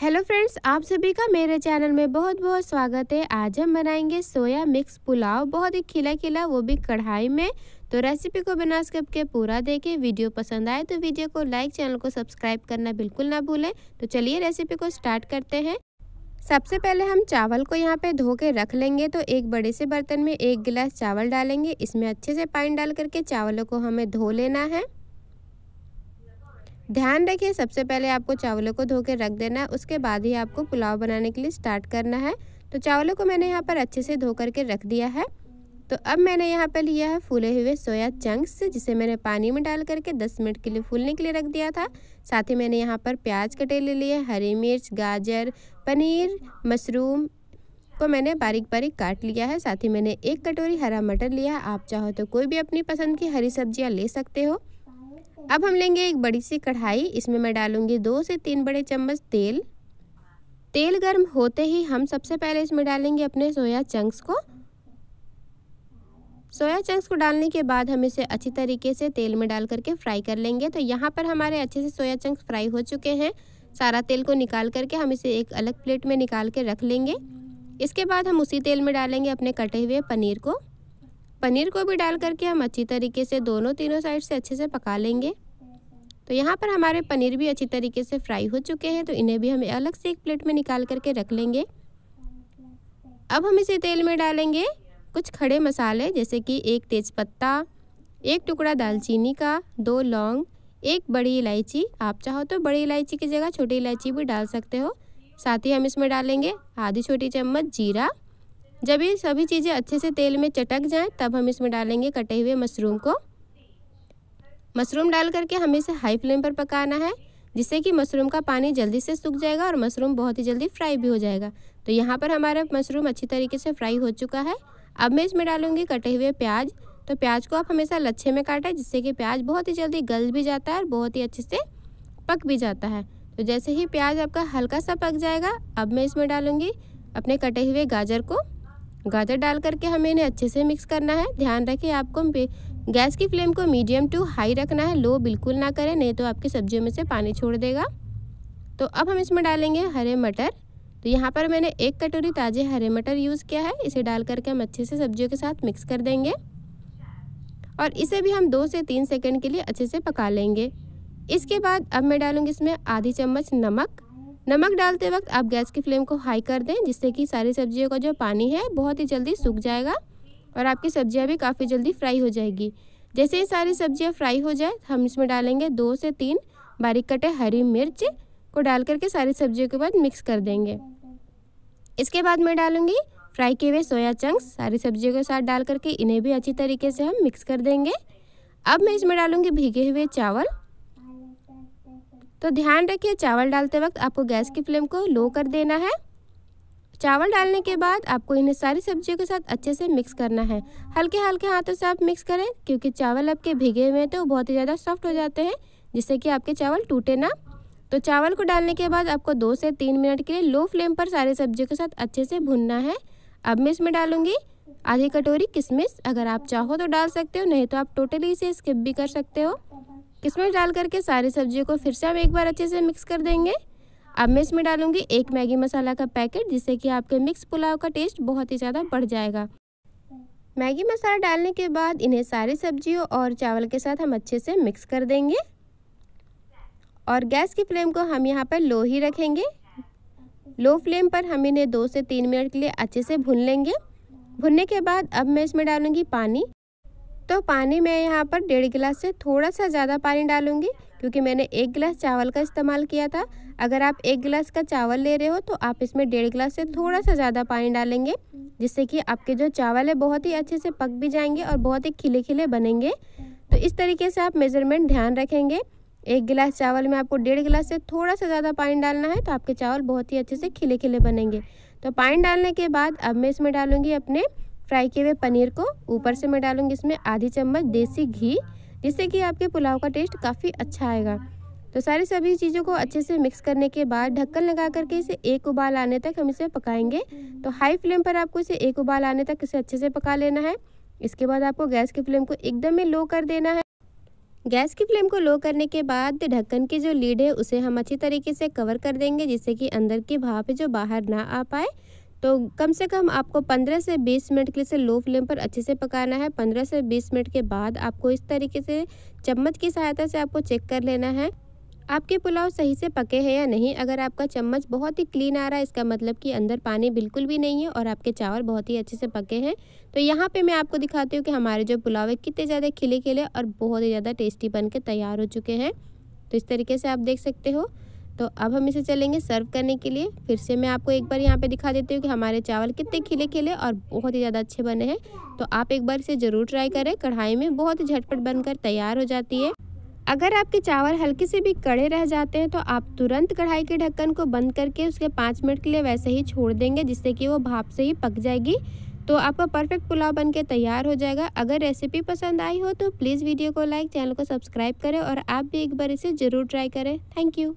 hello friends आप सभी का मेरे चैनल में बहुत बहुत स्वागत है आज हम बनाएंगे सोया मिक्स पुलाव बहुत ही खिला खिला वो भी कढ़ाई में तो रेसिपी को बिना स्किप के पूरा देखें वीडियो पसंद आए तो वीडियो को लाइक चैनल को सब्सक्राइब करना बिल्कुल ना भूलें तो चलिए रेसिपी को स्टार्ट करते हैं सबसे पहले हम चावल को यहाँ पे धो के रख लेंगे तो एक बड़े से बर्तन में एक गिलास चावल डालेंगे इसमें अच्छे से पानी डाल करके चावलों को हमें धो लेना है ध्यान रखिए सबसे पहले आपको चावलों को धो के रख देना है उसके बाद ही आपको पुलाव बनाने के लिए स्टार्ट करना है तो चावलों को मैंने यहाँ पर अच्छे से धो करके रख दिया है तो अब मैंने यहाँ पर लिया है फूले हुए सोया चंक्स जिसे मैंने पानी में डाल करके 10 मिनट के लिए फूलने के लिए रख दिया था साथ ही मैंने यहाँ पर प्याज कटे ले लिए हरी मिर्च गाजर पनीर मशरूम को मैंने बारीक बारीक काट लिया है साथ ही मैंने एक कटोरी हरा मटर लिया है आप चाहो तो कोई भी अपनी पसंद की हरी सब्जियाँ ले सकते हो अब हम लेंगे एक बड़ी सी कढ़ाई इसमें मैं डालूंगी दो से तीन बड़े चम्मच तेल तेल गर्म होते ही हम सबसे पहले इसमें डालेंगे अपने सोया चंक्स को सोया चंक्स को डालने के बाद हम इसे अच्छी तरीके से तेल में डाल करके फ्राई कर लेंगे तो यहाँ पर हमारे अच्छे से सोया चंक्स फ्राई हो चुके हैं सारा तेल को निकाल करके हम इसे एक अलग प्लेट में निकाल के रख लेंगे इसके बाद हम उसी तेल में डालेंगे अपने कटे हुए पनीर को पनीर को भी डाल करके हम अच्छी तरीके से दोनों तीनों साइड से अच्छे से पका लेंगे तो यहाँ पर हमारे पनीर भी अच्छी तरीके से फ्राई हो चुके हैं तो इन्हें भी हमें अलग से एक प्लेट में निकाल करके रख लेंगे अब हम इसे तेल में डालेंगे कुछ खड़े मसाले जैसे कि एक तेज़पत्ता एक टुकड़ा दालचीनी का दो लौंग एक बड़ी इलायची आप चाहो तो बड़ी इलायची की जगह छोटी इलायची भी डाल सकते हो साथ ही हम इसमें डालेंगे आधी छोटी चम्मच जीरा जब ये सभी चीज़ें अच्छे से तेल में चटक जाएं तब हम इसमें डालेंगे कटे हुए मशरूम को मशरूम डाल करके हमें इसे हाई फ्लेम पर पकाना है जिससे कि मशरूम का पानी जल्दी से सूख जाएगा और मशरूम बहुत ही जल्दी फ्राई भी हो जाएगा तो यहाँ पर हमारा मशरूम अच्छी तरीके से फ्राई हो चुका है अब मैं इसमें डालूँगी कटे हुए प्याज तो प्याज को आप हमेशा लच्छे में काटें जिससे कि प्याज बहुत ही जल्दी गल भी जाता है और बहुत ही अच्छे से पक भी जाता है तो जैसे ही प्याज आपका हल्का सा पक जाएगा अब मैं इसमें डालूँगी अपने कटे हुए गाजर को गाजर डाल करके हमें इन्हें अच्छे से मिक्स करना है ध्यान रखें आपको गैस की फ्लेम को मीडियम टू हाई रखना है लो बिल्कुल ना करें नहीं तो आपकी सब्जियों में से पानी छोड़ देगा तो अब हम इसमें डालेंगे हरे मटर तो यहाँ पर मैंने एक कटोरी ताज़े हरे मटर यूज़ किया है इसे डाल करके हम अच्छे से सब्जियों के साथ मिक्स कर देंगे और इसे भी हम दो से तीन सेकंड के लिए अच्छे से पका लेंगे इसके बाद अब मैं डालूँगी इसमें आधी चम्मच नमक नमक डालते वक्त आप गैस की फ्लेम को हाई कर दें जिससे कि सारी सब्जियों का जो पानी है बहुत ही जल्दी सूख जाएगा और आपकी सब्जियां भी काफ़ी जल्दी फ्राई हो जाएगी जैसे ही सारी सब्जियां फ्राई हो जाए हम इसमें डालेंगे दो से तीन बारीक कटे हरी मिर्च को डाल करके सारी सब्जियों के बाद मिक्स कर देंगे इसके बाद मैं डालूँगी फ्राई किए हुए सोया चंक्स सारी सब्जियों के साथ डाल करके इन्हें भी अच्छी तरीके से हम मिक्स कर देंगे अब मैं इसमें डालूँगी भीगे हुए चावल तो ध्यान रखिए चावल डालते वक्त आपको गैस की फ्लेम को लो कर देना है चावल डालने के बाद आपको इन्हें सारी सब्जियों के साथ अच्छे से मिक्स करना है हल्के हल्के हाथों से आप मिक्स करें क्योंकि चावल आपके भिगे हुए हैं तो बहुत ही ज़्यादा सॉफ्ट हो जाते हैं जिससे कि आपके चावल टूटे ना तो चावल को डालने के बाद आपको दो से तीन मिनट के लिए लो फ्लेम पर सारे सब्जियों के साथ अच्छे से भुनना है अब मैं इसमें डालूँगी आधी कटोरी किशमिश अगर आप चाहो तो डाल सकते हो नहीं तो आप टोटली इसे स्किप भी कर सकते हो इसमें डाल करके सारी सब्जियों को फिर से हम एक बार अच्छे से मिक्स कर देंगे अब मैं इसमें डालूंगी एक मैगी मसाला का पैकेट जिससे कि आपके मिक्स पुलाव का टेस्ट बहुत ही ज़्यादा बढ़ जाएगा मैगी मसाला डालने के बाद इन्हें सारी सब्जियों और चावल के साथ हम अच्छे से मिक्स कर देंगे और गैस की फ्लेम को हम यहाँ पर लो ही रखेंगे लो फ्लेम पर हम इन्हें दो से तीन मिनट के लिए अच्छे से भून लेंगे भुनने के बाद अब मैं इसमें डालूंगी पानी तो पानी मैं यहाँ पर डेढ़ गिलास से थोड़ा सा ज़्यादा पानी डालूँगी क्योंकि मैंने एक गिलास चावल का इस्तेमाल किया था अगर आप एक गिलास का चावल ले रहे हो तो आप इसमें डेढ़ गिलास से थोड़ा सा ज़्यादा पानी डालेंगे जिससे कि आपके जो चावल है बहुत ही अच्छे से पक भी जाएंगे और बहुत ही खिले खिले बनेंगे तो इस तरीके से आप मेज़रमेंट ध्यान रखेंगे एक गिलास चावल में आपको डेढ़ गिलास से थोड़ा सा ज़्यादा पानी डालना है तो आपके चावल बहुत ही अच्छे से खिले खिले बनेंगे तो पानी डालने के बाद अब मैं इसमें डालूँगी अपने फ्राई किए हुए पनीर को ऊपर से मैं डालूंगी इसमें आधी चम्मच देसी घी जिससे कि आपके पुलाव का टेस्ट काफ़ी अच्छा आएगा तो सारी सभी चीज़ों को अच्छे से मिक्स करने के बाद ढक्कन लगा करके इसे एक उबाल आने तक हम इसे पकाएंगे तो हाई फ्लेम पर आपको इसे एक उबाल आने तक इसे अच्छे से पका लेना है इसके बाद आपको गैस की फ्लेम को एकदम ही लो कर देना है गैस की फ्लेम को लो करने के बाद ढक्कन की जो लीड है उसे हम अच्छी तरीके से कवर कर देंगे जिससे कि अंदर की भाप जो बाहर ना आ पाए तो कम से कम आपको 15 से 20 मिनट के लिए लो फ्लेम पर अच्छे से पकाना है 15 से 20 मिनट के बाद आपको इस तरीके से चम्मच की सहायता से आपको चेक कर लेना है आपके पुलाव सही से पके हैं या नहीं अगर आपका चम्मच बहुत ही क्लीन आ रहा है इसका मतलब कि अंदर पानी बिल्कुल भी नहीं है और आपके चावल बहुत ही अच्छे से पके हैं तो यहाँ पे मैं आपको दिखाती हूँ कि हमारे जो पुलाव है कितने ज़्यादा खिले खिले और बहुत ही ज़्यादा टेस्टी बन के तैयार हो चुके हैं तो इस तरीके से आप देख सकते हो तो अब हम इसे चलेंगे सर्व करने के लिए फिर से मैं आपको एक बार यहाँ पे दिखा देती हूँ कि हमारे चावल कितने खिले खिले और बहुत ही ज़्यादा अच्छे बने हैं तो आप एक बार इसे ज़रूर ट्राई करें कढ़ाई में बहुत ही झटपट बनकर तैयार हो जाती है अगर आपके चावल हल्के से भी कड़े रह जाते हैं तो आप तुरंत कढ़ाई के ढक्कन को बंद करके उसके पाँच मिनट के लिए वैसे ही छोड़ देंगे जिससे कि वो भाप से ही पक जाएगी तो आपका परफेक्ट पुलाव बनके तैयार हो जाएगा अगर रेसिपी पसंद आई हो तो प्लीज़ वीडियो को लाइक चैनल को सब्सक्राइब करें और आप भी एक बार इसे ज़रूर ट्राई करें थैंक यू